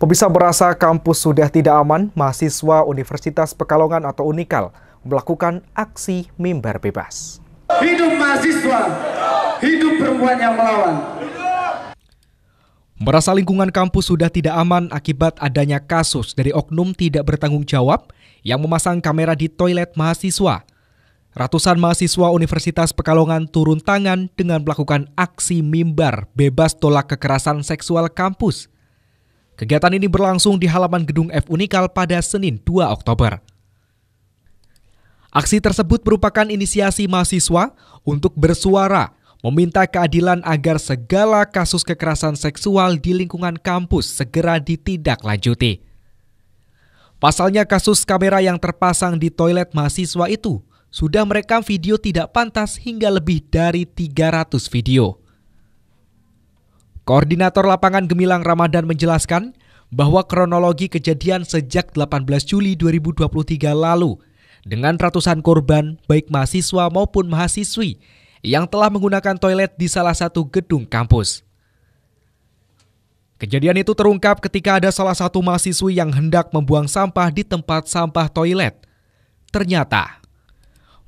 Pemirsa merasa kampus sudah tidak aman, mahasiswa Universitas Pekalongan atau Unikal melakukan aksi mimbar bebas. Hidup mahasiswa, hidup perempuan yang melawan. Merasa lingkungan kampus sudah tidak aman akibat adanya kasus dari oknum tidak bertanggung jawab yang memasang kamera di toilet mahasiswa. Ratusan mahasiswa Universitas Pekalongan turun tangan dengan melakukan aksi mimbar bebas tolak kekerasan seksual kampus. Kegiatan ini berlangsung di halaman gedung F Unikal pada Senin 2 Oktober. Aksi tersebut merupakan inisiasi mahasiswa untuk bersuara meminta keadilan agar segala kasus kekerasan seksual di lingkungan kampus segera ditindaklanjuti. Pasalnya kasus kamera yang terpasang di toilet mahasiswa itu sudah merekam video tidak pantas hingga lebih dari 300 video. Koordinator lapangan Gemilang Ramadan menjelaskan bahwa kronologi kejadian sejak 18 Juli 2023 lalu dengan ratusan korban baik mahasiswa maupun mahasiswi yang telah menggunakan toilet di salah satu gedung kampus. Kejadian itu terungkap ketika ada salah satu mahasiswi yang hendak membuang sampah di tempat sampah toilet. Ternyata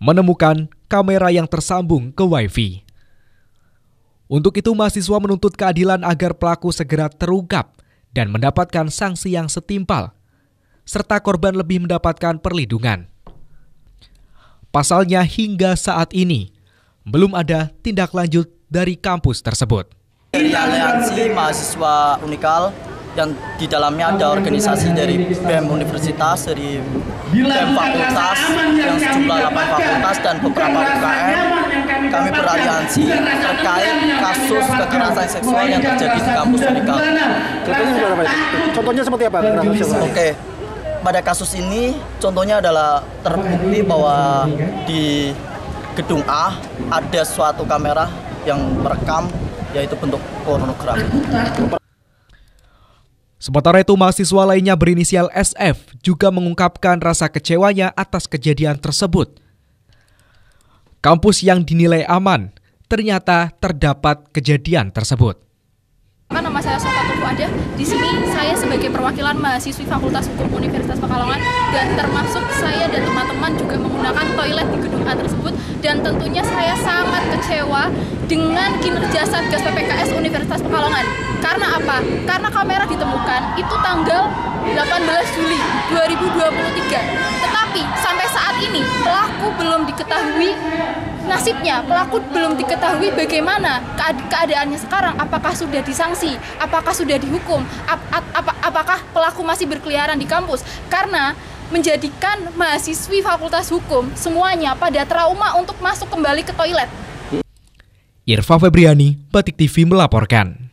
menemukan kamera yang tersambung ke WiFi. Untuk itu mahasiswa menuntut keadilan agar pelaku segera terungkap dan mendapatkan sanksi yang setimpal, serta korban lebih mendapatkan perlindungan. Pasalnya hingga saat ini, belum ada tindak lanjut dari kampus tersebut. Dari aliansi mahasiswa Unikal dan di dalamnya ada organisasi dari BEM Universitas, dari BEM Fakultas, yang sejumlah 8 fakultas dan beberapa UKM kami beraliansi terkait kasus kekerasan seksual yang terjadi di kampus Unikal. Contohnya gimana Contohnya seperti apa Oke, pada kasus ini contohnya adalah terbukti bahwa di gedung A ada suatu kamera yang merekam yaitu bentuk pornografi. Sementara itu mahasiswa lainnya berinisial SF juga mengungkapkan rasa kecewanya atas kejadian tersebut. Kampus yang dinilai aman, ternyata terdapat kejadian tersebut. Karena nama saya Sofatuku ada di sini saya sebagai perwakilan mahasiswi Fakultas Hukum Universitas Pekalongan dan termasuk saya dan teman-teman juga menggunakan toilet di gedung A tersebut dan tentunya saya sangat kecewa dengan kinerja Satgas PPKS Universitas Pekalongan. Karena apa? Karena kamera ditemukan itu tanggal 18 Juli 2023. Tetapi sampai saat ini pelaku belum diketahui nasibnya, pelaku belum diketahui bagaimana keadaannya sekarang, apakah sudah disanksi, apakah sudah dihukum, ap ap apakah pelaku masih berkeliaran di kampus. Karena menjadikan mahasiswi Fakultas Hukum semuanya pada trauma untuk masuk kembali ke toilet. Irfa Febriani, Batik TV melaporkan.